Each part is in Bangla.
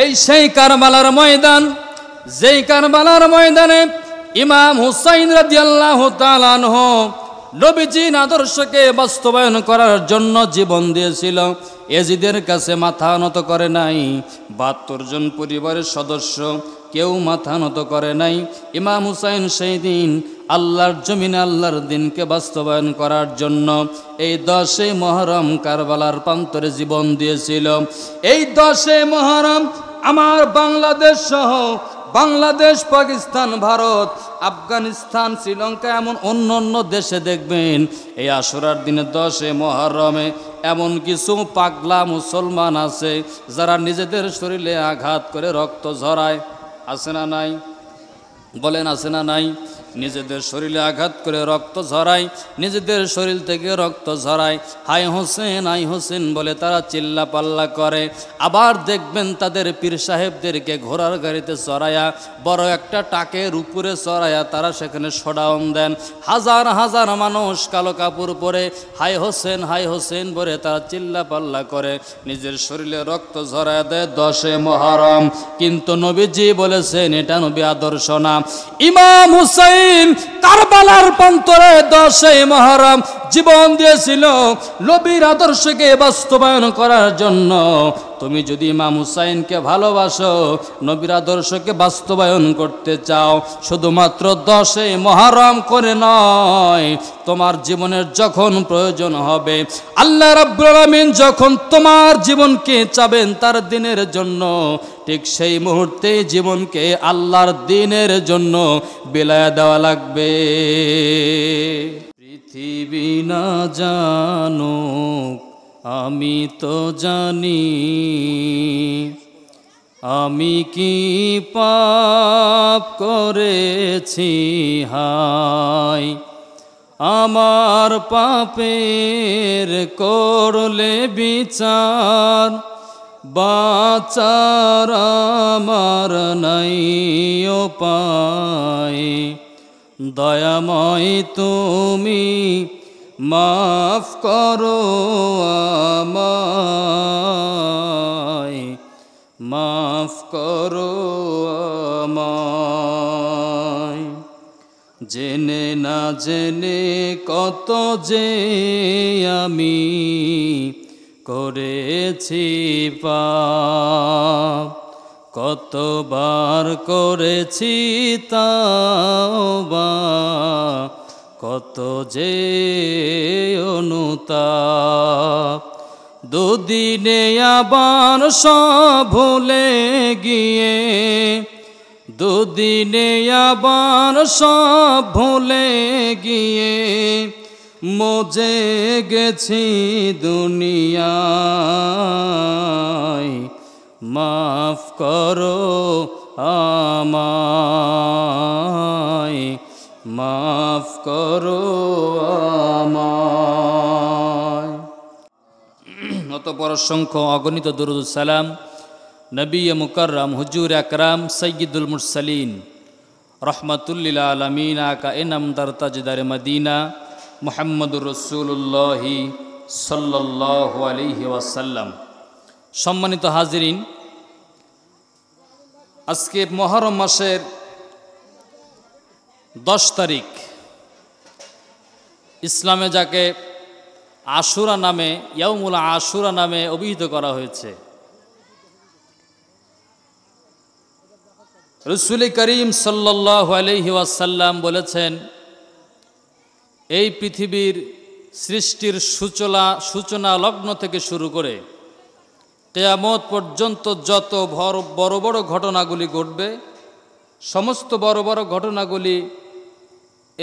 এই সেই কারবালার ময়দান যেই কারবালার ময়দানে ইমাম হুসাইন রাজিয়াল্লাহ নবীজিন আদর্শকে বাস্তবায়ন করার জন্য জীবন দিয়েছিল এজিদের কাছে মাথা নত করে নাই বাহাত্তর জন পরিবারের সদস্য কেউ মাথা নত করে নাই ইমাম হুসাইন সেই দিন আল্লাহর জমিন আল্লাহর দিনকে বাস্তবায়ন করার জন্য এই দশে মহরম কারবালার প্রান্তরে জীবন দিয়েছিল এই দশে মহরম আমার বাংলাদেশ সহ বাংলাদেশ পাকিস্তান ভারত আফগানিস্তান শ্রীলঙ্কা এমন অন্য অন্য দেশে দেখবেন এই আসরার দিনে দশে মহরমে এমন কিছু পাগলা মুসলমান আছে যারা নিজেদের শরীরে আঘাত করে রক্ত ঝরায় আছে না নাই বলেন আছে না নাই নিজেদের শরীরে আঘাত করে রক্ত ঝরায় নিজেদের শরীর থেকে রক্ত ঝরায় হাই হোসেন আই হোসেন বলে তারা চিল্লা পাল্লা করে আবার দেখবেন তাদের পীর সাহেবদেরকে ঘোড়ার গাড়িতে চড়াইয়া বড় একটা টাকের উপরে চড়াইয়া তারা সেখানে সডাউন দেন হাজার হাজার মানুষ কালো কাপড় পরে হাই হোসেন হাই হোসেন বলে তারা চিল্লা পাল্লা করে নিজের শরীরে রক্ত ঝরায় দেয় দশে মহরম কিন্তু নবীজি বলেছেন এটা নবী আদর্শ না ইমাম হুসাইন তার বালার প্রান্তরে দশই মহরম জীবন দিয়েছিল নবীর আদর্শকে বাস্তবায়ন করার জন্য তুমি যদি ইমাম হুসাইনকে ভালোবাসো নবীর আদর্শকে বাস্তবায়ন করতে চাও শুধুমাত্র দশে মহারম করে নয় তোমার জীবনের যখন প্রয়োজন হবে আল্লাহ রাব্বুল যখন তোমার জীবনকে চাবেন তার দিনের জন্য ঠিক সেই মুহূর্তে জীবনকে আল্লাহর দিনের জন্য বিলায় দেওয়া লাগবে পৃথিবী না জানো আমি তো জানি আমি কি পাপ করেছি হাই আমার পাপের করলে বিচার বাচার আমার নাই পায় দয়াময় তুমি মাফ করো আমায় মাফ করো আমায় জেনে না জেনে কত যে আমি করেছি পা কতবার করেছি তা কত যে অনুতা দুদিনে আবার সব ভুলে গিয়ে দুদিনে আবার সব ভুলে গিয়ে মজে গেছি দুনিয়ায় মাফ করো আমায় মাফ করো আমায় অতপর অসংখ্য অগণিত দরুদ সালাম নবী মুকরম হুজুর আকরাম সৈয়দুল মুরসালিন রহমতুল্লিল আলমিন আকা এনাম দরতাজদার মদিনা মোহাম্মদুর রসুল্লাহি সাল্লাহ আলহি ওয়াসাল্লাম সম্মানিত হাজিরিন আজকে মহরম মাসের দশ তারিখ ইসলামে যাকে আশুরা নামে ইয়াউমুল আশুরা নামে অভিহিত করা হয়েছে রসুল করিম সাল্লাহ আলহিউসাল্লাম বলেছেন এই পৃথিবীর সৃষ্টির সূচনা সূচনা লগ্ন থেকে শুরু করে কেয়ামত পর্যন্ত যত বড় বড় ঘটনাগুলি ঘটবে সমস্ত বড় বড় ঘটনাগুলি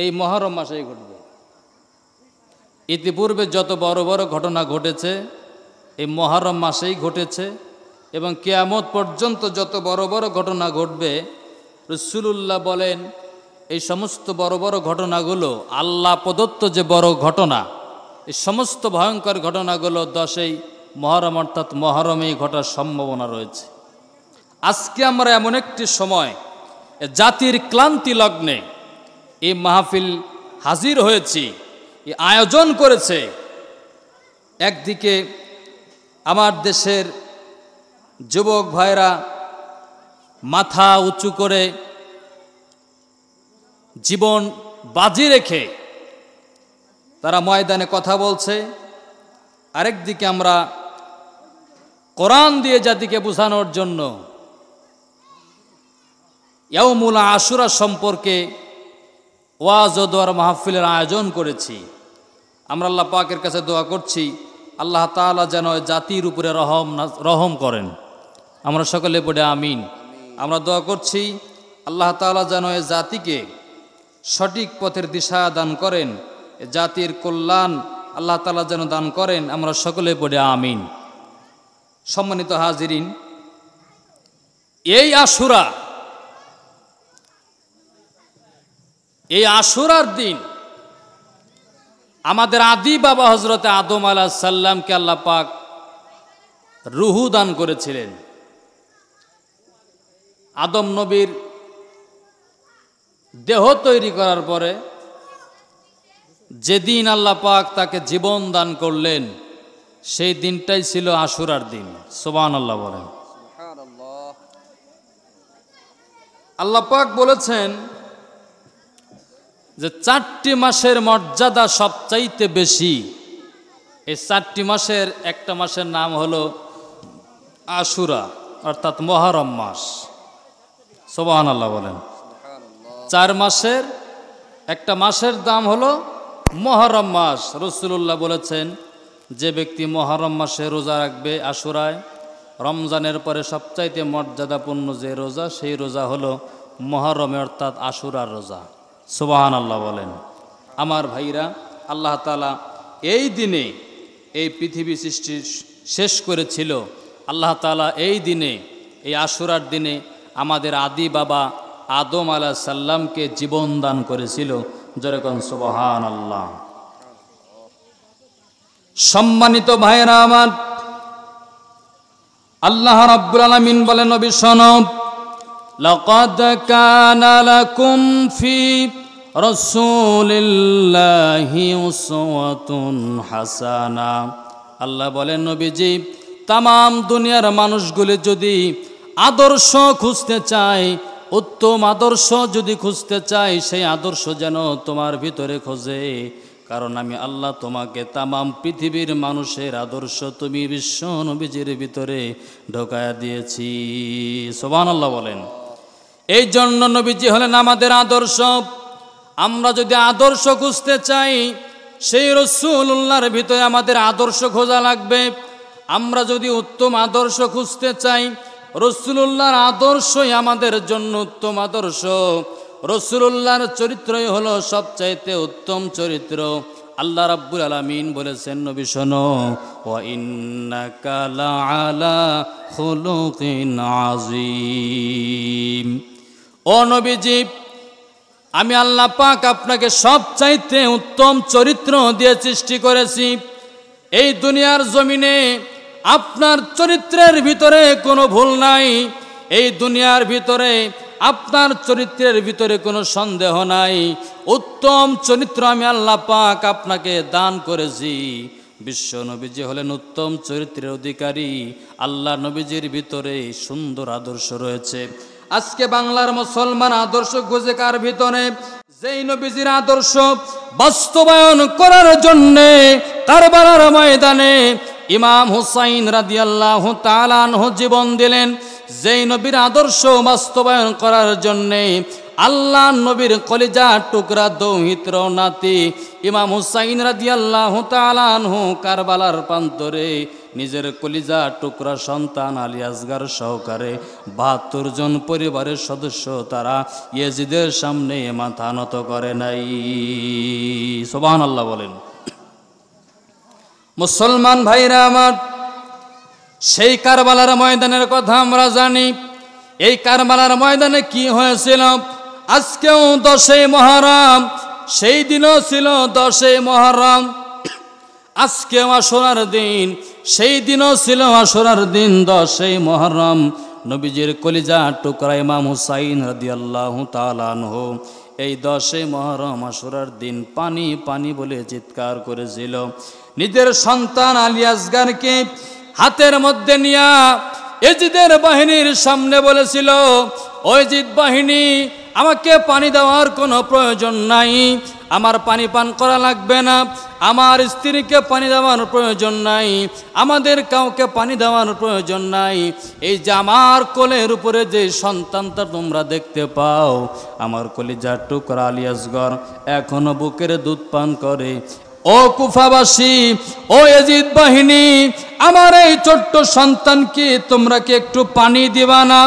এই মহরম মাসেই ঘটবে ইতিপূর্বে যত বড় বড় ঘটনা ঘটেছে এই মহরম মাসেই ঘটেছে এবং কেয়ামত পর্যন্ত যত বড় বড় ঘটনা ঘটবে রসুল্লাহ বলেন এই সমস্ত বড় বড় ঘটনাগুলো আল্লাহ প্রদত্ত যে বড় ঘটনা এই সমস্ত ভয়ঙ্কর ঘটনাগুলো দশেই মহরম অর্থাৎ মহরমেই ঘটার সম্ভাবনা রয়েছে আজকে আমরা এমন একটি সময় জাতির ক্লান্তি লগ্নে এই মাহফিল হাজির হয়েছি আয়োজন করেছে একদিকে আমার দেশের যুবক ভাইরা মাথা উঁচু করে জীবন বাজি রেখে তারা ময়দানে কথা বলছে আরেকদিকে আমরা কোরআন দিয়ে জাতিকে বোঝানোর জন্য ইয়ামুল আশুরা সম্পর্কে ওয়াজ ও দোয়ার মাহফিলের আয়োজন করেছি আমরা আল্লাহ পাকের কাছে দোয়া করছি আল্লাহ তালা যেন জাতির উপরে রহম রহম করেন আমরা সকলে বলে আমিন আমরা দোয়া করছি আল্লাহ তালা যেন এ জাতিকে সঠিক পথের দিশা দান করেন জাতির কল্যাণ আল্লাহ তালা যেন দান করেন আমরা সকলে পড়ে আমিন সম্মানিত হাজিরিন এই আশুরা এই আশুরার দিন আমাদের আদি বাবা হজরতে আদম আলা সাল্লামকে আল্লাহ পাক রুহু দান করেছিলেন আদম নবীর দেহ তৈরি করার পরে যেদিন আল্লাহ পাক তাকে জীবন দান করলেন সেই দিনটাই ছিল আশুরার দিন সোবান আল্লাহ বলেন আল্লাহ পাক বলেছেন যে চারটি মাসের মর্যাদা সবচাইতে বেশি এই চারটি মাসের একটা মাসের নাম হল আশুরা অর্থাৎ মহরম মাস সোবাহান আল্লাহ বলেন চার মাসের একটা মাসের দাম হলো মহরম মাস রসুল্লাহ বলেছেন যে ব্যক্তি মহরম মাসে রোজা রাখবে আশুরায় রমজানের পরে সবচাইতে মর্যাদাপূর্ণ যে রোজা সেই রোজা হলো মহরমে অর্থাৎ আশুরার রোজা সুবাহান আল্লাহ বলেন আমার ভাইরা আল্লাহ তালা এই দিনে এই পৃথিবী সৃষ্টি শেষ করেছিল আল্লাহ তালা এই দিনে এই আশুরার দিনে আমাদের আদি বাবা আদম আলা সাল্লামকে জীবন দান করেছিল সুবহান আল্লাহ সম্মানিত ভাইরা আমার আল্লাহ রাব্বুল আলামিন বলেন নবী সনদ لقد كان لكم في رسول الله أسوة حسنة আল্লাহ বলেন নবীজি তাম দুনিয়ার মানুষগুলি যদি আদর্শ খুঁজতে চায় উত্তম আদর্শ যদি খুঁজতে চাই সেই আদর্শ যেন তোমার ভিতরে খোঁজে কারণ আমি আল্লাহ তোমাকে তামাম পৃথিবীর মানুষের আদর্শ তুমি বিশ্ব নবীজির ভিতরে ঢোকায়া দিয়েছি সোবান আল্লাহ বলেন এই জন্য নবীজি হলেন আমাদের আদর্শ আমরা যদি আদর্শ খুঁজতে চাই সেই রসুল্লাহর ভিতরে আমাদের আদর্শ খোঁজা লাগবে আমরা যদি উত্তম আদর্শ খুঁজতে চাই রসুল্লাহর আদর্শই আমাদের জন্য উত্তম আদর্শ রসুল্লাহর চরিত্রই হলো সবচাইতে উত্তম চরিত্র আল্লাহ রাব্বুল আলমিন বলেছেন নবী ও নবীজি আমি আল্লাহ পাক আপনাকে সবচাইতে উত্তম চরিত্র দিয়ে সৃষ্টি করেছি এই দুনিয়ার জমিনে আপনার চরিত্রের ভিতরে কোনো ভুল নাই এই দুনিয়ার ভিতরে আপনার চরিত্রের ভিতরে কোনো সন্দেহ নাই উত্তম চরিত্র আমি আল্লাহ পাক আপনাকে দান করেছি বিশ্ব নবীজি হলেন উত্তম চরিত্রের অধিকারী আল্লাহ নবীজির ভিতরে সুন্দর আদর্শ রয়েছে আজকে বাংলার মুসলমান আদর্শ খুঁজে কার ভিতরে যেই নবীজির আদর্শ বাস্তবায়ন করার জন্যে কারবার ময়দানে ইমাম হুসাইন রাদিয়াল্লাহ তালানহ জীবন দিলেন যেই নবীর আদর্শ বাস্তবায়ন করার জন্যে আল্লাহ নবীর কলিজা টুকরা দৌহিত্র নাতি ইমাম হুসাইন রাদিয়াল্লাহ তালানহু কারবালার প্রান্তরে নিজের কলিজা টুকরা সন্তান আলী আসগার সহকারে বাহাত্তর জন পরিবারের সদস্য তারা ইয়েজিদের সামনে মাথা নত করে নাই সোবাহ আল্লাহ বলেন মুসলমান ভাইরা আমার সেই কারবালার ময়দানের কথা আমরা জানি এই কারবালার ময়দানে কি হয়েছিল আজকেও দশে মহারাম সেই দিনও ছিল দশে মহারাম আজকেও আসরার দিন সেই দিনও ছিল আসরার দিন দশে মহারাম নবীজির কলিজা টুকরা ইমাম হুসাইন রাদিয়াল্লাহ তালানহ এই দশে মহরম আসরার দিন পানি পানি বলে চিৎকার করেছিল নিজের সন্তান আলী আসগারকে হাতের মধ্যে নিয়া এজিদের বাহিনীর সামনে বলেছিল ওইজিদ বাহিনী আমাকে পানি দেওয়ার কোনো প্রয়োজন নাই আমার পানি পান করা লাগবে না আমার স্ত্রীকে পানি দেওয়ার প্রয়োজন নাই আমাদের কাউকে পানি দেওয়ার প্রয়োজন নাই এই যে আমার কোলের উপরে যে সন্তানটা তোমরা দেখতে পাও আমার যা টুকরা আলিয়াসগর এখনও বুকের দুধ পান করে ও কুফাবাসী ও এজিদ বাহিনী আমার এই ছোট্ট সন্তানকে তোমরা কি একটু পানি দিবা না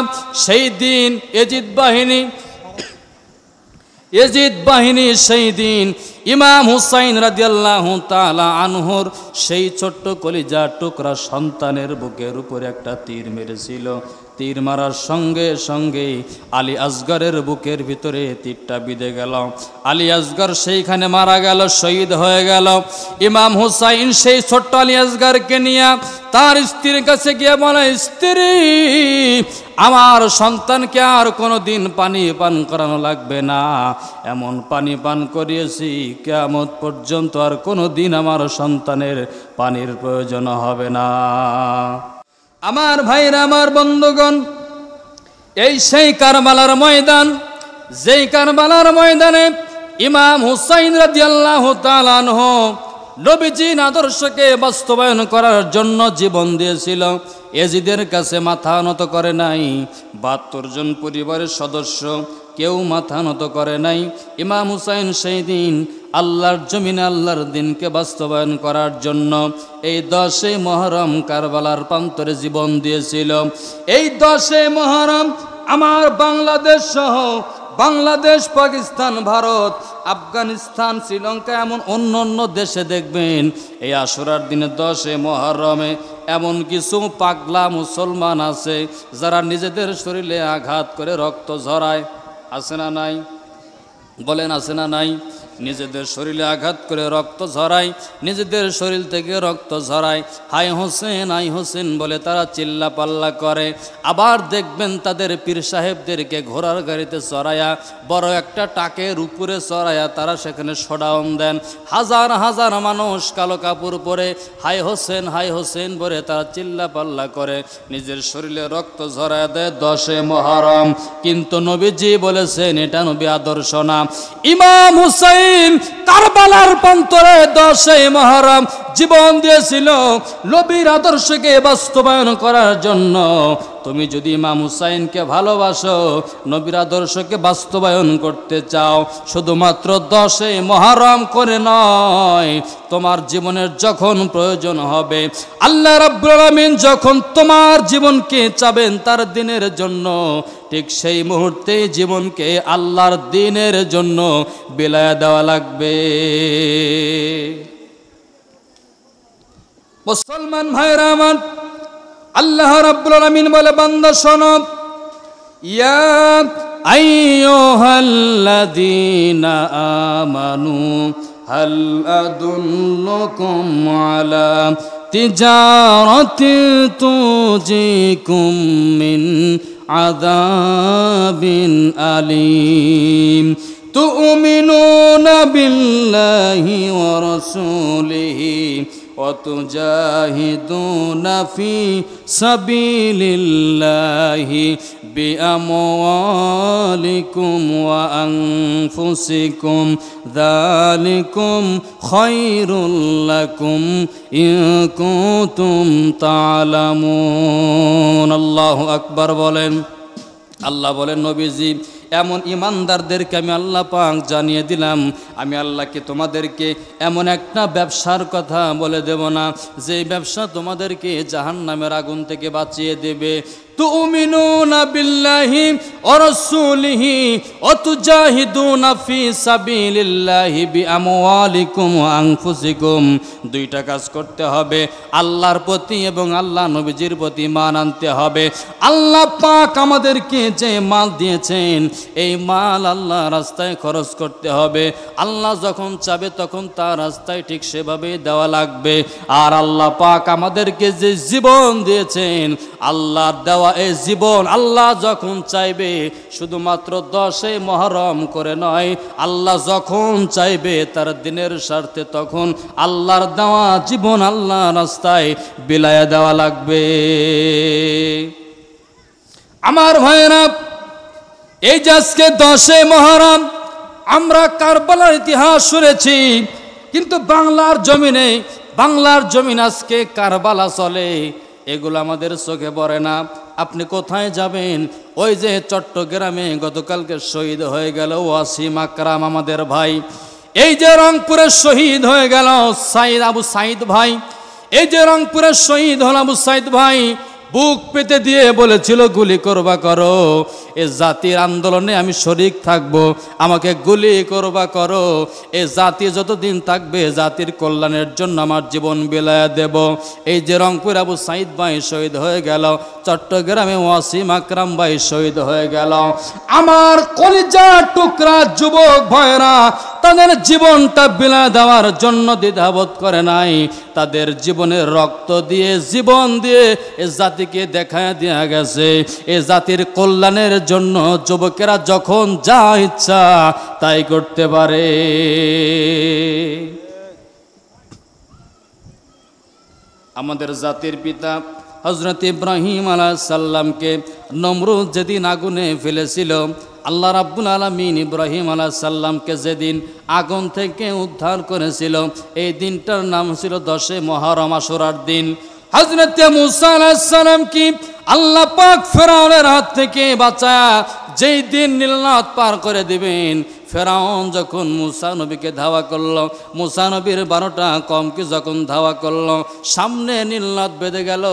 সেই দিন এজিদ বাহিনী এজিদ বাহিনী সেই দিন ইমাম হুসাইন রাজিয়াল্লাহ তালা আনহর সেই ছোট্ট কলিজা টুকরা সন্তানের বুকের উপরে একটা তীর মেরেছিল তীর মারার সঙ্গে সঙ্গেই আলী আসগরের বুকের ভিতরে তীরটা বিঁধে গেল আলী আসগর সেইখানে মারা গেল শহীদ হয়ে গেল ইমাম হুসাইন সেই ছোট্ট আলী আসগরকে নিয়ে তার স্ত্রীর কাছে গিয়ে বলে স্ত্রী আমার সন্তানকে আর কোনো দিন পানি পান করানো লাগবে না এমন পানি পান করিয়েছি কেমত পর্যন্ত আর কোনো দিন আমার সন্তানের পানির প্রয়োজন হবে না আমার ভাইরা আমার বন্ধুগণ এই সেই কারবালার ময়দান যেই কারবালার ময়দানে ইমাম হুসাইন রাজিয়াল্লাহ তালানহ নবীজির আদর্শকে বাস্তবায়ন করার জন্য জীবন দিয়েছিল এজিদের কাছে মাথা নত করে নাই বাহাত্তর জন পরিবারের সদস্য কেউ মাথা নত করে নাই ইমাম হুসাইন সেই দিন আল্লাহর জমিনে আল্লাহর দিনকে বাস্তবায়ন করার জন্য এই দশে মহরম কারবালার প্রান্তরে জীবন দিয়েছিল এই দশে মহরম আমার বাংলাদেশ সহ বাংলাদেশ পাকিস্তান ভারত আফগানিস্তান শ্রীলঙ্কা এমন অন্য অন্য দেশে দেখবেন এই আসরার দিনে দশে মহরমে এমন কিছু পাগলা মুসলমান আছে যারা নিজেদের শরীরে আঘাত করে রক্ত ঝরায় আছে না নাই বলেন আছে না নাই নিজেদের শরীরে আঘাত করে রক্ত ঝরায় নিজেদের শরীর থেকে রক্ত ঝরায় হাই হোসেন আই হোসেন বলে তারা চিল্লা পাল্লা করে আবার দেখবেন তাদের পীর সাহেবদেরকে ঘোড়ার গাড়িতে চড়াইয়া বড় একটা টাকের উপরে চড়াইয়া তারা সেখানে সডাউন দেন হাজার হাজার মানুষ কালো কাপড় পরে হাই হোসেন হাই হোসেন বলে তারা চিল্লা পাল্লা করে নিজের শরীরে রক্ত ঝরাই দেয় দশে মহারম কিন্তু নবীজি বলেছেন এটা নবী আদর্শ না ইমাম হুসাইন তার কারবালার পন্তরে দশে মহারাম জীবন দিয়েছিল লবির আদর্শকে বাস্তবায়ন করার জন্য তুমি যদি ইমাম হুসাইনকে ভালোবাসো নবীর আদর্শকে বাস্তবায়ন করতে চাও শুধুমাত্র দশে মহারম করে নয় তোমার জীবনের যখন প্রয়োজন হবে আল্লাহ রাব্বুল যখন তোমার জীবনকে চাবেন তার দিনের জন্য ঠিক সেই মুহূর্তে জীবনকে আল্লাহর দিনের জন্য বিলায় দেওয়া লাগবে মুসলমান ভাইরা আমার আল্লাহ রাব্বুল আলামিন বলে বান্দা শোনো ইয়া আইয়ুহাল্লাযীনা আমানু হাল আদুল্লুকুম আলা تجارة تجيكم من عذاب أليم تؤمنون بالله ورسوله وتجاهدون في سبيل الله بأموالكم وأنفسكم ذلكم خير لكم إن كنتم تعلمون الله أكبر بولن الله بولن نبيزي এমন ইমানদারদেরকে আমি আল্লাহ পাক জানিয়ে দিলাম আমি আল্লাহকে তোমাদেরকে এমন একটা ব্যবসার কথা বলে দেব না যে ব্যবসা তোমাদেরকে জাহান নামের আগুন থেকে বাঁচিয়ে দেবে تؤمنون بالله ورسوله وتجاهدون في سبيل الله بأموالكم وأنفسكم দুইটা কাজ করতে হবে আল্লাহর প্রতি এবং আল্লাহ নবীজির প্রতি মান আনতে হবে আল্লাহ পাক আমাদেরকে যে মাল দিয়েছেন এই মাল আল্লাহ রাস্তায় খরচ করতে হবে আল্লাহ যখন চাবে তখন তার রাস্তায় ঠিক সেভাবেই দেওয়া লাগবে আর আল্লাহ পাক আমাদেরকে যে জীবন দিয়েছেন আল্লাহর দেওয়া দেওয়া এই জীবন আল্লাহ যখন চাইবে শুধুমাত্র দশে মহরম করে নয় আল্লাহ যখন চাইবে তার দিনের স্বার্থে তখন আল্লাহর দেওয়া জীবন আল্লাহ রাস্তায় বিলায় দেওয়া লাগবে আমার ভাইরা এই যে আজকে দশে মহরম আমরা কারবালার ইতিহাস শুনেছি কিন্তু বাংলার জমিনে বাংলার জমিন আজকে কারবালা চলে এগুলো আমাদের চোখে পড়ে না আপনি কোথায় যাবেন ওই যে চট্টগ্রামে গতকালকে শহীদ হয়ে গেল ওয়াসিম আকরাম আমাদের ভাই এই যে রংপুরে শহীদ হয়ে গেল সাইদ আবু সাইদ ভাই এই যে রংপুরে শহীদ হল আবু সাইদ ভাই বুক পেতে দিয়ে বলেছিল গুলি করবা করো এ জাতির আন্দোলনে আমি শরিক থাকব আমাকে গুলি করবা করো এ জাতি যতদিন থাকবে জাতির কল্যাণের জন্য আমার জীবন বিলায় দেব এই যে রংপুর আবু সাইদ ভাই শহীদ হয়ে গেল চট্টগ্রামে ওয়াসিম আকরাম ভাই শহীদ হয়ে গেল আমার কলিজা টুকরা যুবক ভয়রা তাদের জীবনটা বিলায় দেওয়ার জন্য দ্বিধাবোধ করে নাই তাদের জীবনের রক্ত দিয়ে জীবন দিয়ে এ জাতি জাতিকে দেখা দেয়া গেছে এ জাতির কল্যাণের জন্য যুবকেরা যখন যা ইচ্ছা তাই করতে পারে আমাদের জাতির পিতা হজরত ইব্রাহিম আলাহ সাল্লামকে নমরুদ যেদিন আগুনে ফেলেছিল আল্লাহ রাব্বুল আলমিন ইব্রাহিম আলাহ সাল্লামকে যেদিন আগুন থেকে উদ্ধার করেছিল এই দিনটার নাম ছিল দশে মহারম আসরার দিন হজরতে মুসালাম কি আল্লাহ পাক ফেরাউনের হাত থেকে বাঁচা যেই দিন নীলনাথ পার করে দিবেন ফেরাউন যখন মুসা নবীকে ধাওয়া করল মুসা নবীর বারোটা কমকে যখন ধাওয়া করল সামনে নীলনাথ বেঁধে গেল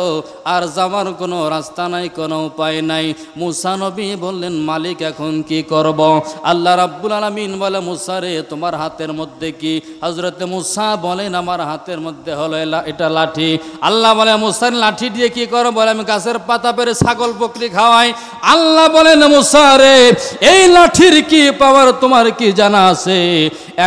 আর যাওয়ার কোনো রাস্তা নাই কোনো উপায় নাই মুসা নবী বললেন মালিক এখন কি করব আল্লাহ রাব্বুল আলমিন বলে মুসারে তোমার হাতের মধ্যে কি হজরতে মুসা বলেন আমার হাতের মধ্যে হলো এটা লাঠি আল্লাহ বলে মুসার লাঠি দিয়ে কি করো বলে আমি গাছের পাতা পেরে ছাগল বকরি খাওয়াই আল্লাহ বলেন মুসারে এই লাঠির কি পাওয়ার তোমার কি জানা আছে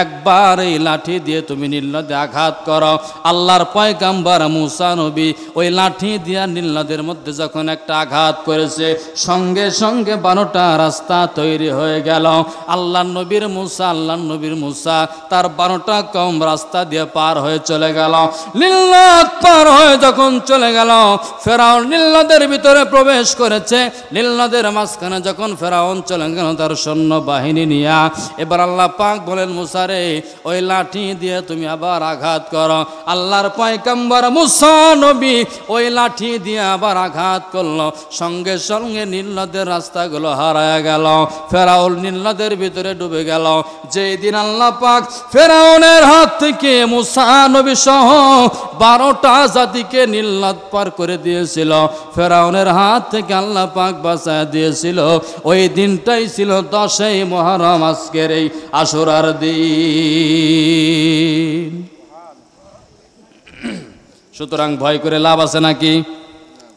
একবার এই লাঠি দিয়ে তুমি নীলদে আঘাত করো আল্লাহর পয়গাম্বার মুসা নবী ওই লাঠি দিয়া নীলনদের মধ্যে যখন একটা আঘাত করেছে সঙ্গে সঙ্গে বারোটা রাস্তা তৈরি হয়ে গেল আল্লাহ নবীর মুসা আল্লাহ নবীর মুসা তার বারোটা কম রাস্তা দিয়ে পার হয়ে চলে গেল নীলনদ পার হয়ে যখন চলে গেল ফেরাও নীলনদের ভিতরে প্রবেশ করেছে নীলনদের মাঝখানে যখন ফেরাও চলে গেল তার সৈন্য বাহিনী নিয়ে এবার আল্লাহ পাক বলেন মুসারে ওই লাঠি দিয়ে তুমি আবার আঘাত করো আল্লাহর পয়কাম্বর মুসা নবী ওই লাঠি দিয়ে আবার আঘাত করলো সঙ্গে সঙ্গে নীলদের রাস্তাগুলো হারায় গেল ফেরাউল নীলদের ভিতরে ডুবে গেল যেই দিন আল্লাহ পাক ফেরাউনের হাত থেকে মুসা নবী সহ বারোটা জাতিকে নীলনদ পার করে দিয়েছিল ফেরাউনের হাত থেকে আল্লাহ পাক বাঁচা দিয়েছিল ওই দিনটাই ছিল দশই মহারম আস আজকের এই আসরার দিন সুতরাং ভয় করে লাভ আছে নাকি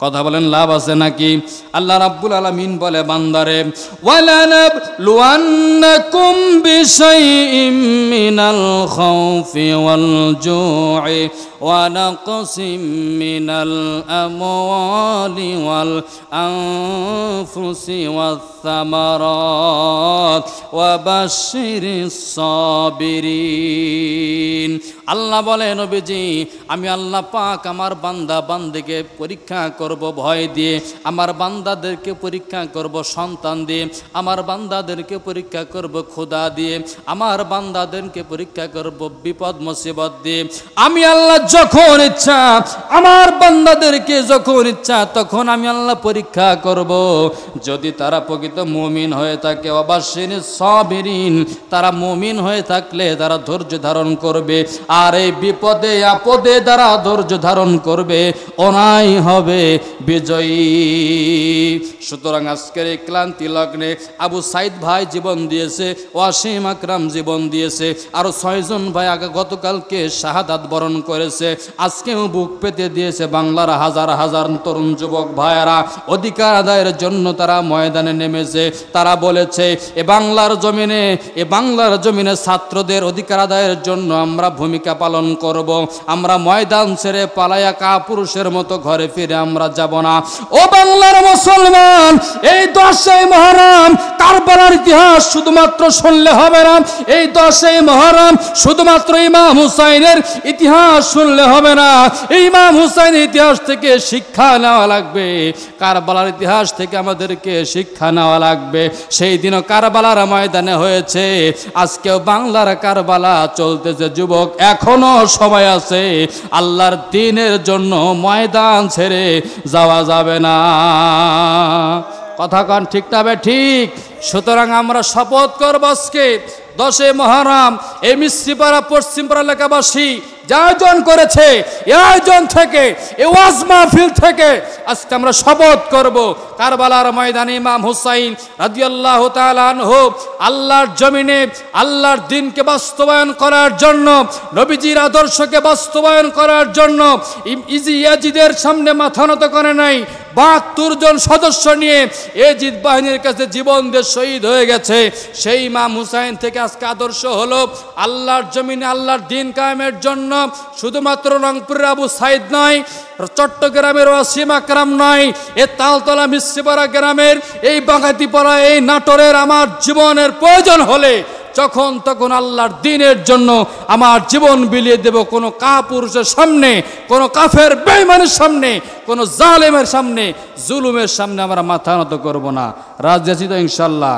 কথা বলেন লাভ আছে নাকি আল্লাহ রাব্বুল আলামিন বলে বান্দারে ওয়ালানাব লুয়ান্নাকুম বিশাইইম মিনাল খাউফি ওয়াল জুই ونقص من الأموال والأنفس والثمرات وبشر الصابرين আল্লাহ বলে নবীজি আমি আল্লাহ পাক আমার বান্দা বান্দিকে পরীক্ষা করব ভয় দিয়ে আমার বান্দাদেরকে পরীক্ষা করব সন্তান দিয়ে আমার বান্দাদেরকে পরীক্ষা করব খোদা দিয়ে আমার বান্দাদেরকে পরীক্ষা করব বিপদ মুসিবত দিয়ে আমি আল্লাহ যখন ইচ্ছা আমার বান্দাদেরকে যখন ইচ্ছা তখন আমি আল্লাহ পরীক্ষা করব যদি তারা প্রকৃত মুমিন হয়ে থাকে অবাসীন সবিরিন তারা মুমিন হয়ে থাকলে তারা ধৈর্য ধারণ করবে আর এই বিপদে আপদে তারা ধৈর্য ধারণ করবে অনাই হবে বিজয়ী সুতরাং আজকের এই ক্লান্তি লগ্নে আবু সাইদ ভাই জীবন দিয়েছে ওয়াসিম আকরাম জীবন দিয়েছে আরও ছয়জন ভাই আগে গতকালকে শাহাদাত বরণ করেছে করেছে আজকেও বুক পেতে দিয়েছে বাংলার হাজার হাজার তরুণ যুবক ভাইয়েরা অধিকার আদায়ের জন্য তারা ময়দানে নেমেছে তারা বলেছে এ বাংলার জমিনে এ বাংলার জমিনে ছাত্রদের অধিকার আদায়ের জন্য আমরা ভূমিকা পালন করব আমরা ময়দান ছেড়ে পালায়া পুরুষের মতো ঘরে ফিরে আমরা যাব না ও বাংলার মুসলমান এই দশই মহারাম কারবালার ইতিহাস শুধুমাত্র শুনলে হবে না এই দশই মহারাম শুধুমাত্র ইমাম হুসাইনের ইতিহাস শুনলে হবে না ইমাম হুসাইন ইতিহাস থেকে শিক্ষা নেওয়া লাগবে কারবালার ইতিহাস থেকে আমাদেরকে শিক্ষা নেওয়া লাগবে সেই দিনও কারবালার ময়দানে হয়েছে আজকেও বাংলার কারবালা চলতেছে যুবক এখনো সময় আছে আল্লাহর দিনের জন্য ময়দান ছেড়ে যাওয়া যাবে না কথা কন ঠিক তবে ঠিক সুতরাং আমরা শপথ করবো আজকে দশে মহারাম এই মিশ্রিপাড়া পশ্চিমপাড়া এলাকাবাসী যা আয়োজন করেছে এ আয়োজন থেকে এ ওয়াজ মাহফিল থেকে আজকে আমরা শপথ করব কারবালার ময়দানে ইমাম হুসাইন রাদিয়াল্লাহ তালানহ আল্লাহর জমিনে আল্লাহর দিনকে বাস্তবায়ন করার জন্য নবীজির আদর্শকে বাস্তবায়ন করার জন্য ইজি ইয়াজিদের সামনে মাথা নত করে নাই বাহাত্তর জন সদস্য নিয়ে এজিদ বাহিনীর কাছে জীবন দিয়ে শহীদ হয়ে গেছে সেই ইমাম হুসাইন থেকে আজকে আদর্শ হলো আল্লাহর জমিনে আল্লাহর দিন কায়েমের জন্য শুধুমাত্র রংপুরের আবু সাইদ নয় চট্টগ্রামের ওয়াসিম আকরাম নয় এ তালতলা মিশ্রিপাড়া গ্রামের এই বাগাতিপাড়া এই নাটোরের আমার জীবনের প্রয়োজন হলে যখন তখন আল্লাহর দিনের জন্য আমার জীবন বিলিয়ে দেব কোনো কাপুরুষের সামনে কোনো কাফের বেইমানের সামনে কোনো জালেমের সামনে জুলুমের সামনে আমরা মাথা নত করব না রাজ ইনশাল্লাহ